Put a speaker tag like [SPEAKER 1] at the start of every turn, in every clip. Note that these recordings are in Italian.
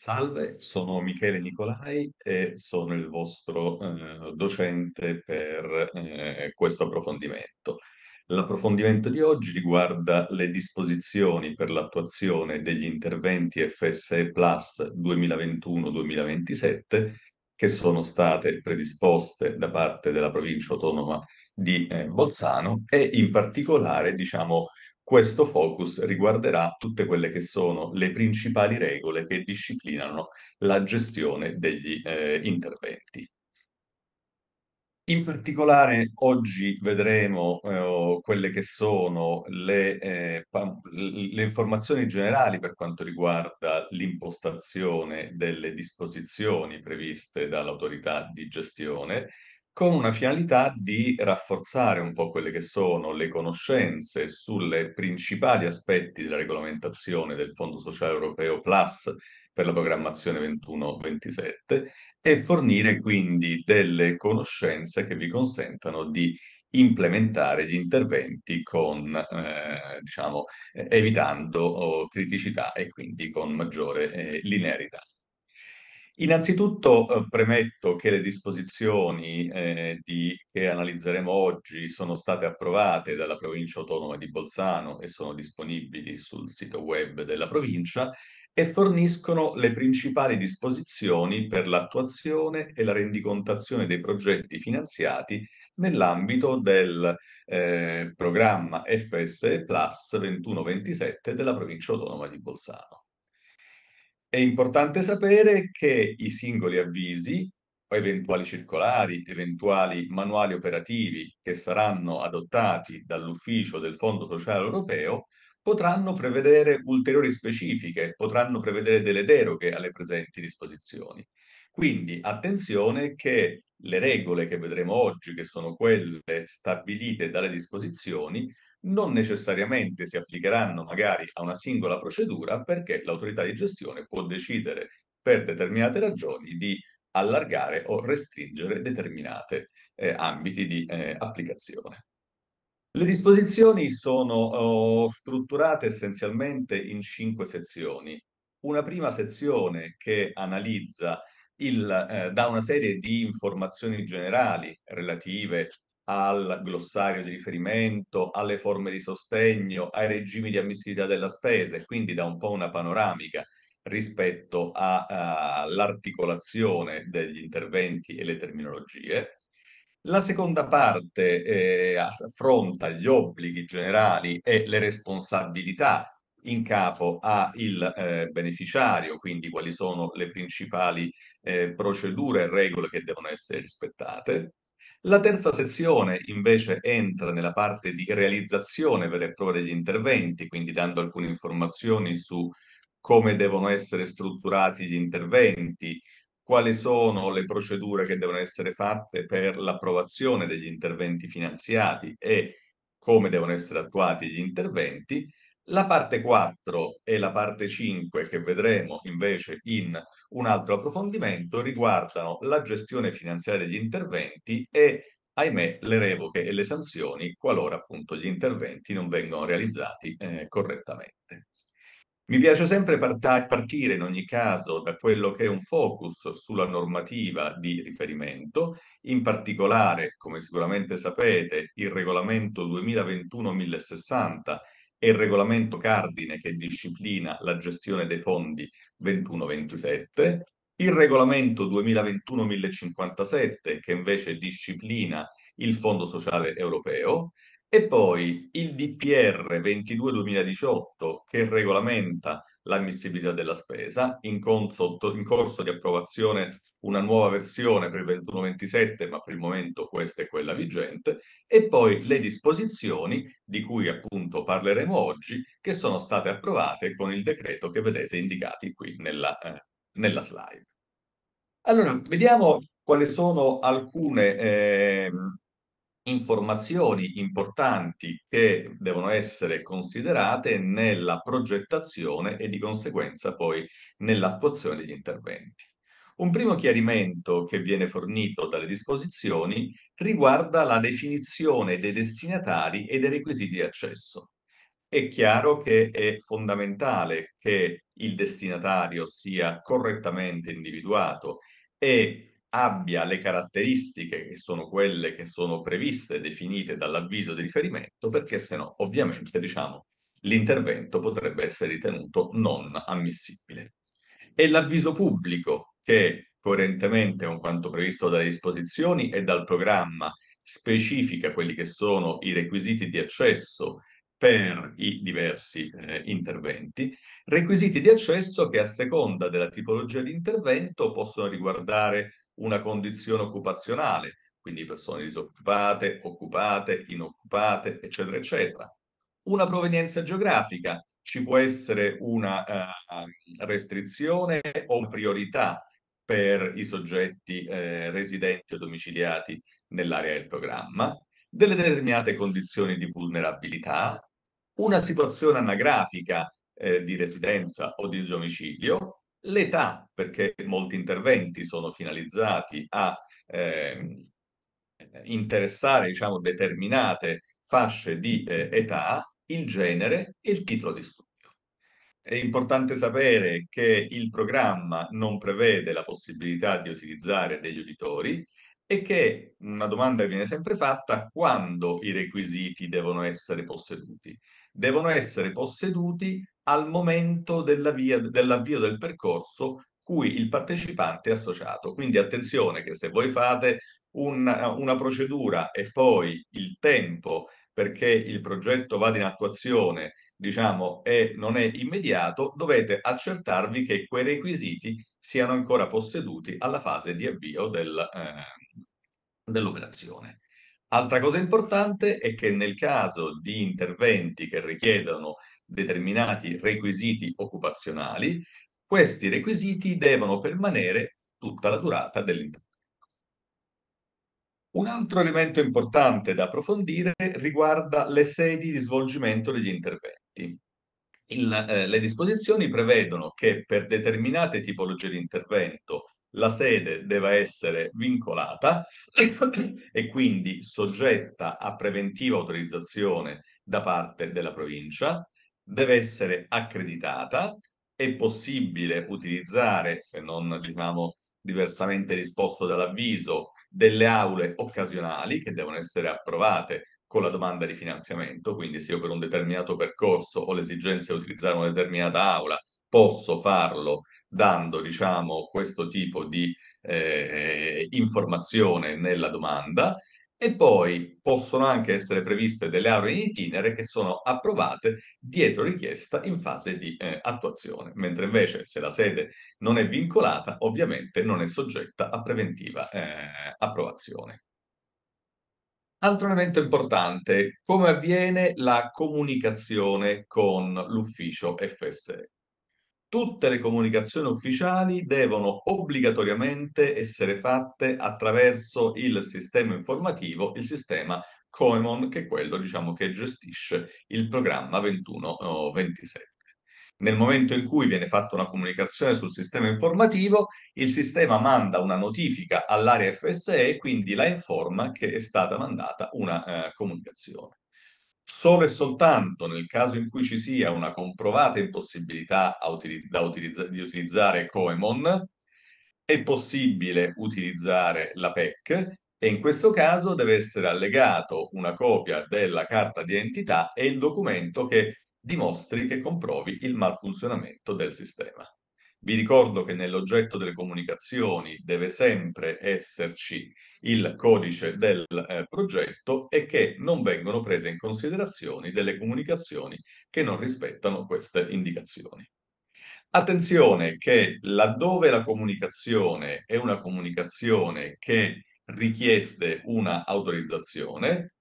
[SPEAKER 1] Salve, sono Michele Nicolai e sono il vostro eh, docente per eh, questo approfondimento. L'approfondimento di oggi riguarda le disposizioni per l'attuazione degli interventi FSE Plus 2021-2027 che sono state predisposte da parte della provincia autonoma di eh, Bolzano e in particolare diciamo, questo focus riguarderà tutte quelle che sono le principali regole che disciplinano la gestione degli eh, interventi. In particolare oggi vedremo eh, quelle che sono le, eh, le, informazioni generali per quanto riguarda l'impostazione delle disposizioni previste dall'autorità di gestione con una finalità di rafforzare un po' quelle che sono le conoscenze sulle principali aspetti della regolamentazione del Fondo Sociale Europeo Plus per la programmazione 21-27 e fornire quindi delle conoscenze che vi consentano di implementare gli interventi con, eh, diciamo, eh, evitando oh, criticità e quindi con maggiore eh, linearità. Innanzitutto eh, premetto che le disposizioni eh, di, che analizzeremo oggi sono state approvate dalla provincia autonoma di Bolzano e sono disponibili sul sito web della provincia e forniscono le principali disposizioni per l'attuazione e la rendicontazione dei progetti finanziati nell'ambito del eh, programma FSE Plus 21-27 della provincia autonoma di Bolzano. È importante sapere che i singoli avvisi o eventuali circolari, eventuali manuali operativi che saranno adottati dall'ufficio del Fondo Sociale Europeo potranno prevedere ulteriori specifiche, potranno prevedere delle deroghe alle presenti disposizioni. Quindi attenzione che le regole che vedremo oggi, che sono quelle stabilite dalle disposizioni, non necessariamente si applicheranno magari a una singola procedura perché l'autorità di gestione può decidere per determinate ragioni di allargare o restringere determinati eh, ambiti di eh, applicazione. Le disposizioni sono oh, strutturate essenzialmente in cinque sezioni. Una prima sezione che analizza il, eh, da una serie di informazioni generali relative al glossario di riferimento, alle forme di sostegno, ai regimi di ammissibilità della spesa e quindi dà un po' una panoramica rispetto all'articolazione eh, degli interventi e le terminologie. La seconda parte eh, affronta gli obblighi generali e le responsabilità in capo al eh, beneficiario, quindi quali sono le principali eh, procedure e regole che devono essere rispettate. La terza sezione invece entra nella parte di realizzazione vera e propria degli interventi, quindi dando alcune informazioni su come devono essere strutturati gli interventi, quali sono le procedure che devono essere fatte per l'approvazione degli interventi finanziati e come devono essere attuati gli interventi la parte 4 e la parte 5 che vedremo invece in un altro approfondimento riguardano la gestione finanziaria degli interventi e, ahimè, le revoche e le sanzioni qualora appunto gli interventi non vengano realizzati eh, correttamente. Mi piace sempre partire in ogni caso da quello che è un focus sulla normativa di riferimento, in particolare, come sicuramente sapete, il regolamento 2021-1060 e il regolamento cardine che disciplina la gestione dei fondi 21-27, il regolamento 2021-1057 che invece disciplina il Fondo Sociale Europeo e poi il DPR 22-2018 che regolamenta l'ammissibilità della spesa, in, conso, in corso di approvazione una nuova versione per il 21-27, ma per il momento questa è quella vigente, e poi le disposizioni di cui appunto parleremo oggi, che sono state approvate con il decreto che vedete indicati qui nella, eh, nella slide. Allora, vediamo quali sono alcune... Eh, informazioni importanti che devono essere considerate nella progettazione e di conseguenza poi nell'attuazione degli interventi. Un primo chiarimento che viene fornito dalle disposizioni riguarda la definizione dei destinatari e dei requisiti di accesso. È chiaro che è fondamentale che il destinatario sia correttamente individuato e abbia le caratteristiche che sono quelle che sono previste e definite dall'avviso di riferimento, perché se no ovviamente diciamo, l'intervento potrebbe essere ritenuto non ammissibile. E l'avviso pubblico che coerentemente con quanto previsto dalle disposizioni e dal programma specifica quelli che sono i requisiti di accesso per i diversi eh, interventi, requisiti di accesso che a seconda della tipologia di intervento possono riguardare una condizione occupazionale, quindi persone disoccupate, occupate, inoccupate, eccetera, eccetera. Una provenienza geografica, ci può essere una uh, restrizione o priorità per i soggetti eh, residenti o domiciliati nell'area del programma, delle determinate condizioni di vulnerabilità, una situazione anagrafica eh, di residenza o di domicilio, l'età, perché molti interventi sono finalizzati a eh, interessare diciamo, determinate fasce di eh, età, il genere e il titolo di studio. È importante sapere che il programma non prevede la possibilità di utilizzare degli uditori e che una domanda viene sempre fatta quando i requisiti devono essere posseduti. Devono essere posseduti al momento dell'avvio del percorso cui il partecipante è associato. Quindi attenzione che se voi fate una, una procedura e poi il tempo perché il progetto vada in attuazione, diciamo, è, non è immediato, dovete accertarvi che quei requisiti siano ancora posseduti alla fase di avvio del, eh, dell'operazione. Altra cosa importante è che nel caso di interventi che richiedono determinati requisiti occupazionali, questi requisiti devono permanere tutta la durata dell'intervento. Un altro elemento importante da approfondire riguarda le sedi di svolgimento degli interventi. Il, eh, le disposizioni prevedono che per determinate tipologie di intervento la sede deve essere vincolata e quindi soggetta a preventiva autorizzazione da parte della provincia, deve essere accreditata, è possibile utilizzare, se non diciamo diversamente risposto dall'avviso, delle aule occasionali che devono essere approvate con la domanda di finanziamento, quindi se io per un determinato percorso ho l'esigenza di utilizzare una determinata aula, posso farlo dando diciamo, questo tipo di eh, informazione nella domanda e poi possono anche essere previste delle aree in itinere che sono approvate dietro richiesta in fase di eh, attuazione, mentre invece se la sede non è vincolata ovviamente non è soggetta a preventiva eh, approvazione. Altro elemento importante, come avviene la comunicazione con l'ufficio FSE? tutte le comunicazioni ufficiali devono obbligatoriamente essere fatte attraverso il sistema informativo, il sistema Coemon, che è quello diciamo, che gestisce il programma 2127. Nel momento in cui viene fatta una comunicazione sul sistema informativo, il sistema manda una notifica all'area FSE, e quindi la informa che è stata mandata una eh, comunicazione. Solo e soltanto nel caso in cui ci sia una comprovata impossibilità utili utilizza di utilizzare Coemon, è possibile utilizzare la PEC e in questo caso deve essere allegato una copia della carta di identità e il documento che dimostri che comprovi il malfunzionamento del sistema. Vi ricordo che nell'oggetto delle comunicazioni deve sempre esserci il codice del eh, progetto e che non vengono prese in considerazione delle comunicazioni che non rispettano queste indicazioni. Attenzione che laddove la comunicazione è una comunicazione che richieste una autorizzazione,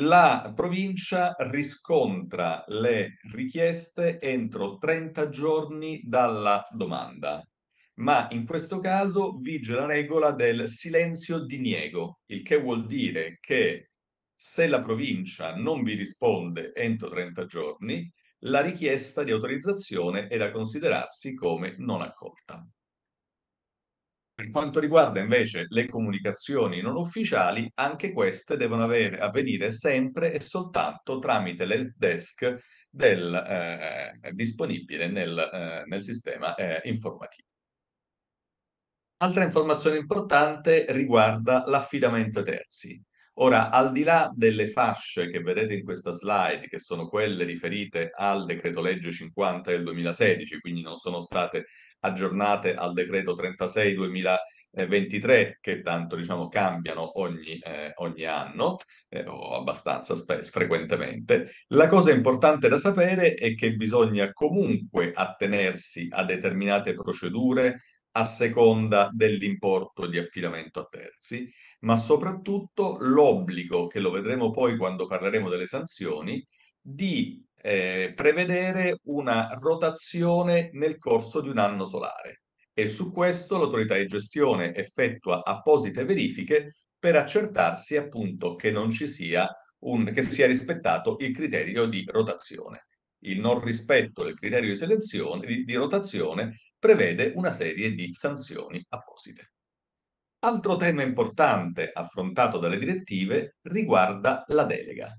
[SPEAKER 1] la provincia riscontra le richieste entro 30 giorni dalla domanda, ma in questo caso vige la regola del silenzio diniego, il che vuol dire che se la provincia non vi risponde entro 30 giorni, la richiesta di autorizzazione è da considerarsi come non accolta. Per quanto riguarda invece le comunicazioni non ufficiali, anche queste devono avere, avvenire sempre e soltanto tramite l'help desk del, eh, disponibile nel, eh, nel sistema eh, informativo. Altra informazione importante riguarda l'affidamento ai terzi. Ora, al di là delle fasce che vedete in questa slide, che sono quelle riferite al decreto legge 50 del 2016, quindi non sono state aggiornate al decreto 36 2023 che tanto diciamo cambiano ogni, eh, ogni anno eh, o abbastanza spesso, frequentemente. La cosa importante da sapere è che bisogna comunque attenersi a determinate procedure a seconda dell'importo di affidamento a terzi, ma soprattutto l'obbligo, che lo vedremo poi quando parleremo delle sanzioni, di eh, prevedere una rotazione nel corso di un anno solare e su questo l'autorità di gestione effettua apposite verifiche per accertarsi appunto che non ci sia un, che sia rispettato il criterio di rotazione. Il non rispetto del criterio di selezione di, di rotazione prevede una serie di sanzioni apposite. Altro tema importante affrontato dalle direttive riguarda la delega.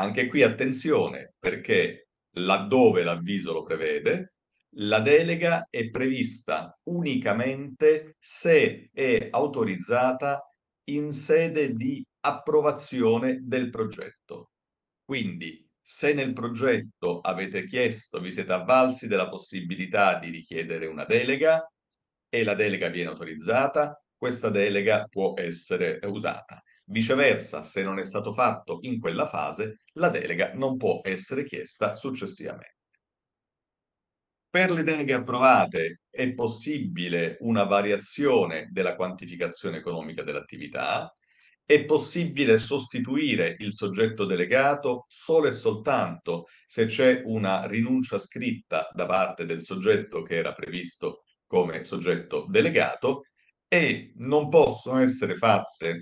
[SPEAKER 1] Anche qui attenzione perché laddove l'avviso lo prevede, la delega è prevista unicamente se è autorizzata in sede di approvazione del progetto. Quindi, se nel progetto avete chiesto, vi siete avvalsi della possibilità di richiedere una delega e la delega viene autorizzata, questa delega può essere usata. Viceversa, se non è stato fatto in quella fase, la delega non può essere chiesta successivamente. Per le deleghe approvate è possibile una variazione della quantificazione economica dell'attività, è possibile sostituire il soggetto delegato solo e soltanto se c'è una rinuncia scritta da parte del soggetto che era previsto come soggetto delegato e non possono essere fatte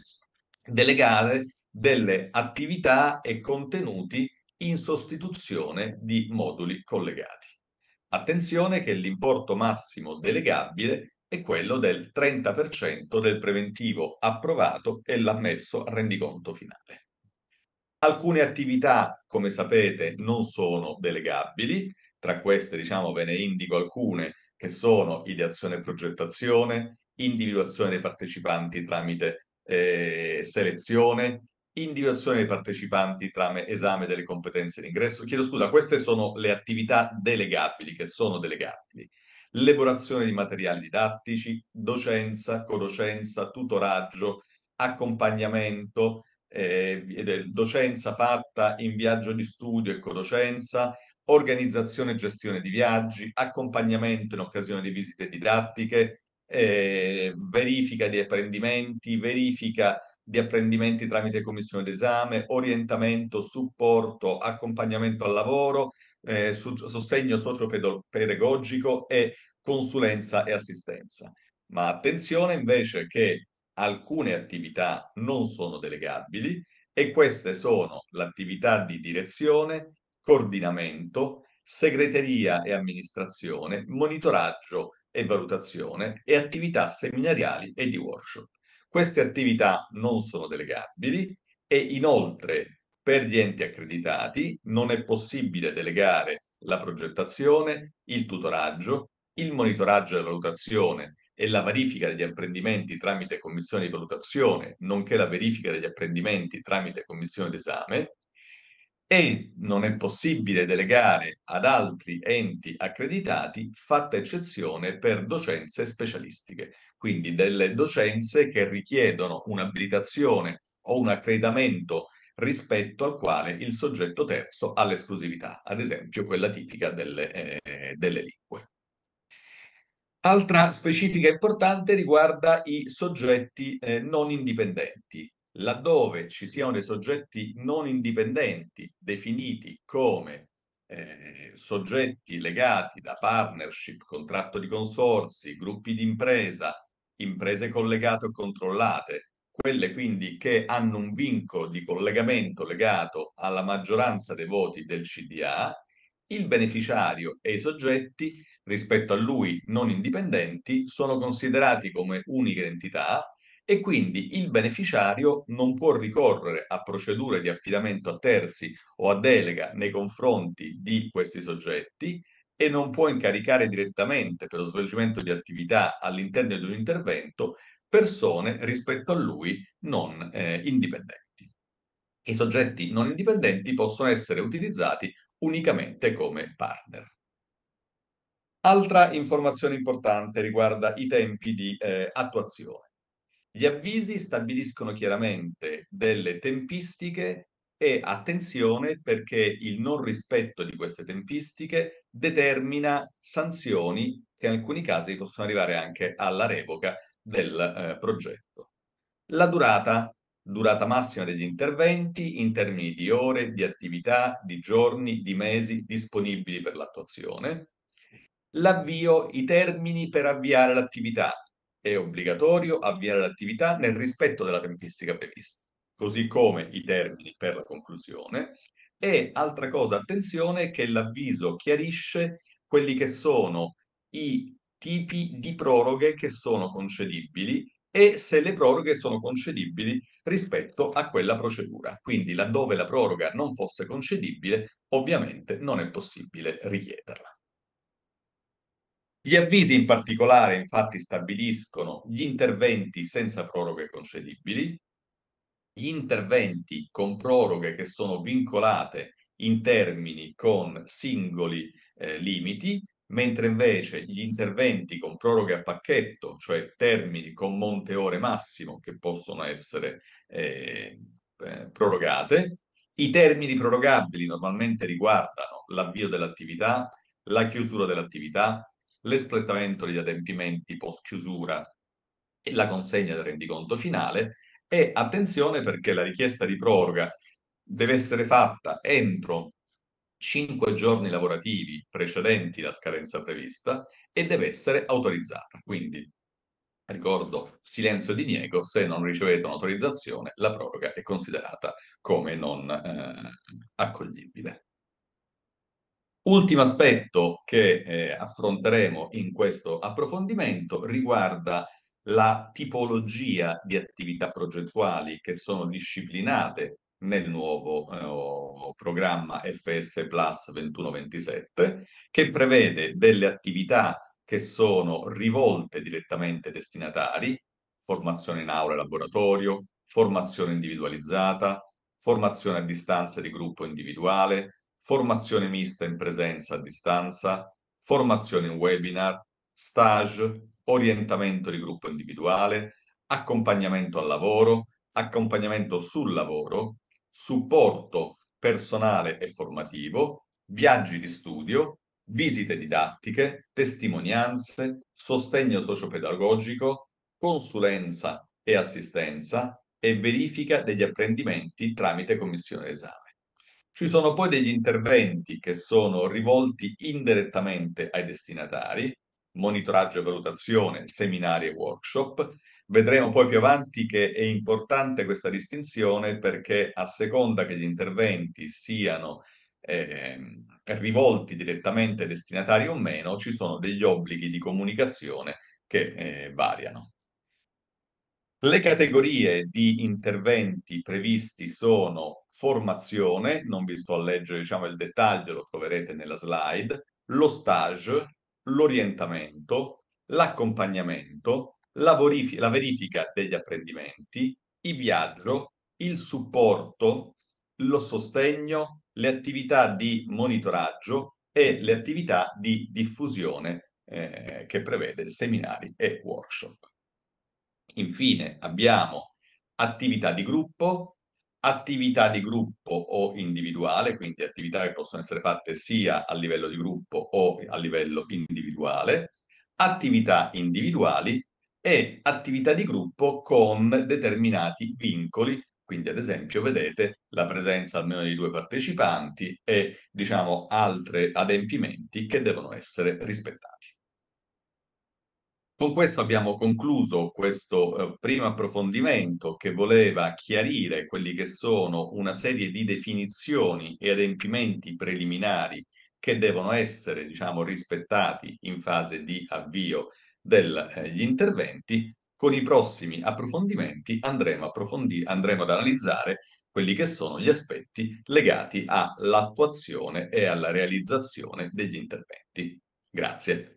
[SPEAKER 1] delegare delle attività e contenuti in sostituzione di moduli collegati. Attenzione che l'importo massimo delegabile è quello del 30% del preventivo approvato e l'ammesso a rendiconto finale. Alcune attività, come sapete, non sono delegabili, tra queste diciamo ve ne indico alcune che sono ideazione e progettazione, individuazione dei partecipanti tramite eh, selezione, individuazione dei partecipanti tramite esame delle competenze d'ingresso. Chiedo scusa, queste sono le attività delegabili, che sono delegabili. Elaborazione di materiali didattici, docenza, codocenza, tutoraggio, accompagnamento, eh, docenza fatta in viaggio di studio e codocenza, organizzazione e gestione di viaggi, accompagnamento in occasione di visite didattiche, eh, verifica di apprendimenti, verifica di apprendimenti tramite commissione d'esame, orientamento, supporto, accompagnamento al lavoro, eh, su- sostegno socio-pedagogico e consulenza e assistenza. Ma attenzione invece che alcune attività non sono delegabili e queste sono l'attività di direzione, coordinamento, segreteria e amministrazione, monitoraggio e valutazione e attività seminariali e di workshop. Queste attività non sono delegabili e inoltre per gli enti accreditati non è possibile delegare la progettazione, il tutoraggio, il monitoraggio e valutazione e la verifica degli apprendimenti tramite commissione di valutazione, nonché la verifica degli apprendimenti tramite commissione d'esame, e non è possibile delegare ad altri enti accreditati, fatta eccezione per docenze specialistiche, quindi delle docenze che richiedono un'abilitazione o un accreditamento rispetto al quale il soggetto terzo ha l'esclusività, ad esempio quella tipica delle, eh, delle lingue. Altra specifica importante riguarda i soggetti eh, non indipendenti, laddove ci siano dei soggetti non indipendenti definiti come eh, soggetti legati da partnership, contratto di consorsi, gruppi di impresa, imprese collegate o controllate, quelle quindi che hanno un vincolo di collegamento legato alla maggioranza dei voti del CDA, il beneficiario e i soggetti rispetto a lui non indipendenti sono considerati come unica entità e quindi il beneficiario non può ricorrere a procedure di affidamento a terzi o a delega nei confronti di questi soggetti e non può incaricare direttamente per lo svolgimento di attività all'interno di un intervento persone rispetto a lui non eh, indipendenti. I soggetti non indipendenti possono essere utilizzati unicamente come partner. Altra informazione importante riguarda i tempi di eh, attuazione. Gli avvisi stabiliscono chiaramente delle tempistiche e attenzione perché il non rispetto di queste tempistiche determina sanzioni che in alcuni casi possono arrivare anche alla revoca del eh, progetto. La durata, durata massima degli interventi in termini di ore, di attività, di giorni, di mesi disponibili per l'attuazione. L'avvio, i termini per avviare l'attività, è obbligatorio avviare l'attività nel rispetto della tempistica prevista, così come i termini per la conclusione. E altra cosa, attenzione, che l'avviso chiarisce quelli che sono i tipi di proroghe che sono concedibili e se le proroghe sono concedibili rispetto a quella procedura. Quindi laddove la proroga non fosse concedibile, ovviamente non è possibile richiederla. Gli avvisi in particolare infatti stabiliscono gli interventi senza proroghe concedibili, gli interventi con proroghe che sono vincolate in termini con singoli eh, limiti, mentre invece gli interventi con proroghe a pacchetto, cioè termini con monte ore massimo che possono essere eh, eh, prorogate, i termini prorogabili normalmente riguardano l'avvio dell'attività, la chiusura dell'attività, l'espletamento degli adempimenti post chiusura e la consegna del rendiconto finale e attenzione perché la richiesta di proroga deve essere fatta entro 5 giorni lavorativi precedenti la scadenza prevista e deve essere autorizzata. Quindi, ricordo, silenzio di niego, se non ricevete un'autorizzazione la proroga è considerata come non eh, accoglibile. Ultimo aspetto che eh, affronteremo in questo approfondimento riguarda la tipologia di attività progettuali che sono disciplinate nel nuovo eh, programma FS Plus 2127 che prevede delle attività che sono rivolte direttamente ai destinatari, formazione in aula e laboratorio, formazione individualizzata, formazione a distanza di gruppo individuale, formazione mista in presenza a distanza, formazione in webinar, stage, orientamento di gruppo individuale, accompagnamento al lavoro, accompagnamento sul lavoro, supporto personale e formativo, viaggi di studio, visite didattiche, testimonianze, sostegno sociopedagogico, consulenza e assistenza e verifica degli apprendimenti tramite commissione d'esame. Ci sono poi degli interventi che sono rivolti indirettamente ai destinatari, monitoraggio e valutazione, seminari e workshop. Vedremo poi più avanti che è importante questa distinzione perché a seconda che gli interventi siano eh, rivolti direttamente ai destinatari o meno, ci sono degli obblighi di comunicazione che eh, variano. Le categorie di interventi previsti sono formazione, non vi sto a leggere diciamo, il dettaglio, lo troverete nella slide, lo stage, l'orientamento, l'accompagnamento, la, la verifica degli apprendimenti, il viaggio, il supporto, lo sostegno, le attività di monitoraggio e le attività di diffusione eh, che prevede seminari e workshop. Infine abbiamo attività di gruppo, attività di gruppo o individuale, quindi attività che possono essere fatte sia a livello di gruppo o a livello individuale, attività individuali e attività di gruppo con determinati vincoli, quindi ad esempio vedete la presenza almeno di due partecipanti e diciamo altri adempimenti che devono essere rispettati. Con questo abbiamo concluso questo eh, primo approfondimento che voleva chiarire quelli che sono una serie di definizioni e adempimenti preliminari che devono essere diciamo, rispettati in fase di avvio degli eh, interventi. Con i prossimi approfondimenti andremo, approfondi andremo ad analizzare quelli che sono gli aspetti legati all'attuazione e alla realizzazione degli interventi. Grazie.